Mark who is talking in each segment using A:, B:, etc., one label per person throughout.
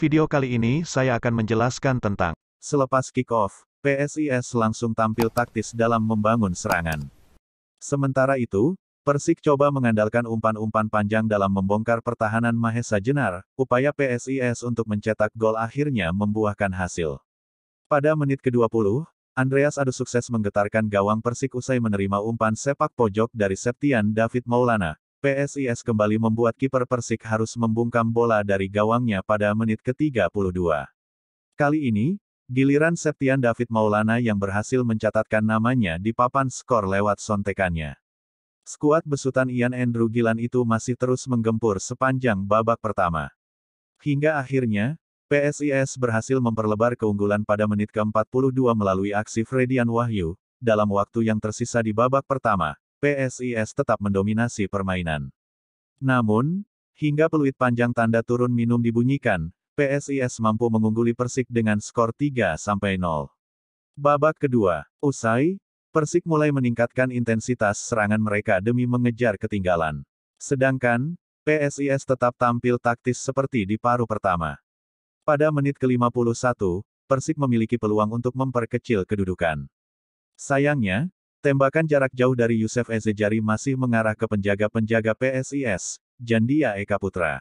A: video kali ini saya akan menjelaskan tentang Selepas kick-off, PSIS langsung tampil taktis dalam membangun serangan. Sementara itu, Persik coba mengandalkan umpan-umpan panjang dalam membongkar pertahanan Mahesa Jenar, upaya PSIS untuk mencetak gol akhirnya membuahkan hasil. Pada menit ke-20, Andreas adu sukses menggetarkan gawang Persik usai menerima umpan sepak pojok dari Septian David Maulana, PSIS kembali membuat kiper Persik harus membungkam bola dari gawangnya pada menit ke-32. Kali ini, giliran Septian David Maulana yang berhasil mencatatkan namanya di papan skor lewat sontekannya. Skuad besutan Ian Andrew Gilan itu masih terus menggempur sepanjang babak pertama. Hingga akhirnya, PSIS berhasil memperlebar keunggulan pada menit ke-42 melalui aksi Fredian Wahyu, dalam waktu yang tersisa di babak pertama, PSIS tetap mendominasi permainan. Namun, hingga peluit panjang tanda turun minum dibunyikan, PSIS mampu mengungguli Persik dengan skor 3-0. Babak kedua, usai, Persik mulai meningkatkan intensitas serangan mereka demi mengejar ketinggalan. Sedangkan, PSIS tetap tampil taktis seperti di paruh pertama. Pada menit ke-51, Persik memiliki peluang untuk memperkecil kedudukan. Sayangnya, Tembakan jarak jauh dari Yusef Ezejari masih mengarah ke penjaga-penjaga PSIS, Jandia Eka Putra.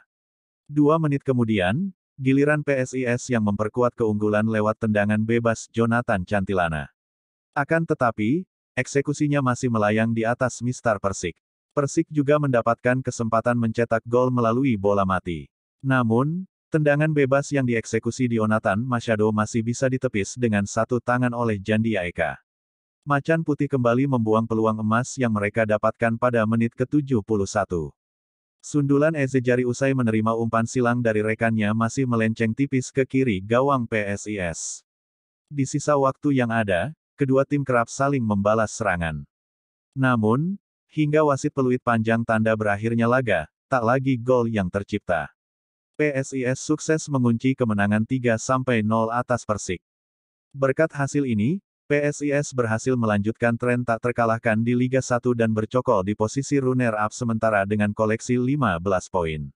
A: Dua menit kemudian, giliran PSIS yang memperkuat keunggulan lewat tendangan bebas Jonathan Cantilana. Akan tetapi, eksekusinya masih melayang di atas Mistar Persik. Persik juga mendapatkan kesempatan mencetak gol melalui bola mati. Namun, Tendangan bebas yang dieksekusi Dionatan Masyado masih bisa ditepis dengan satu tangan oleh Jandia Eka. Macan putih kembali membuang peluang emas yang mereka dapatkan pada menit ke-71. Sundulan Ezejari usai menerima umpan silang dari rekannya masih melenceng tipis ke kiri gawang PSIS. Di sisa waktu yang ada, kedua tim kerap saling membalas serangan. Namun, hingga wasit peluit panjang tanda berakhirnya laga, tak lagi gol yang tercipta. PSIS sukses mengunci kemenangan 3-0 atas Persik. Berkat hasil ini, PSIS berhasil melanjutkan tren tak terkalahkan di Liga 1 dan bercokol di posisi runner-up sementara dengan koleksi 15 poin.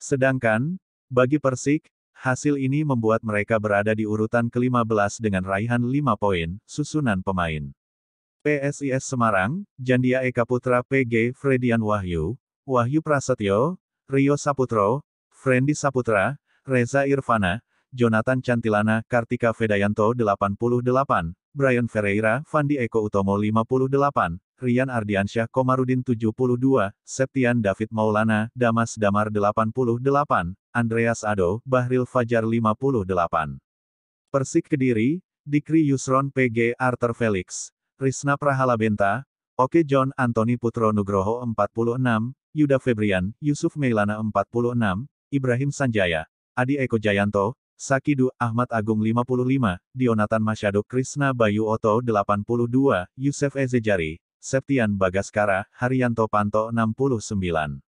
A: Sedangkan, bagi Persik, hasil ini membuat mereka berada di urutan ke-15 dengan raihan 5 poin, susunan pemain. PSIS Semarang, Jandia Eka Putra PG Fredian Wahyu, Wahyu Prasetyo, Rio Saputro, Frendi Saputra, Reza Irvana, Jonathan Cantilana, Kartika Fedayanto 88, Brian Ferreira, Fandi Eko Utomo 58, Rian Ardiansyah Komarudin 72, Septian David Maulana, Damas Damar 88, Andreas Ado, Bahril Fajar 58. Persik Kediri, Dikri Yusron PG Arthur Felix, Risna Prahalabenta, Oke John Anthony Putro Nugroho 46, Yuda Febrian, Yusuf Meilana 46, Ibrahim Sanjaya, Adi Eko Jayanto, Sakidu, Ahmad Agung 55, Dionatan Masyado Krishna Bayu Oto 82, Yusef Ezejari, Septian Bagaskara, Haryanto Panto 69.